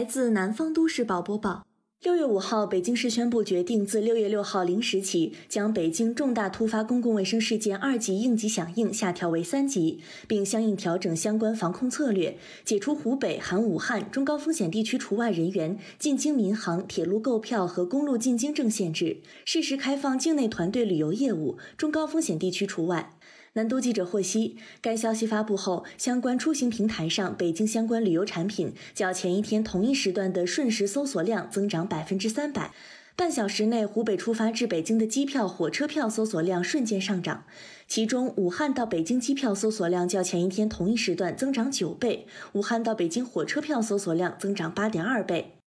来自南方都市报播报：六月五号，北京市宣布决定，自六月六号零时起，将北京重大突发公共卫生事件二级应急响应下调为三级，并相应调整相关防控策略，解除湖北含武汉中高风险地区除外人员进京民航、铁路购票和公路进京证限制，适时开放境内团队旅游业务，中高风险地区除外。南都记者获悉，该消息发布后，相关出行平台上，北京相关旅游产品较前一天同一时段的瞬时搜索量增长百分之三百。半小时内，湖北出发至北京的机票、火车票搜索量瞬间上涨，其中武汉到北京机票搜索量较前一天同一时段增长九倍，武汉到北京火车票搜索量增长八点二倍。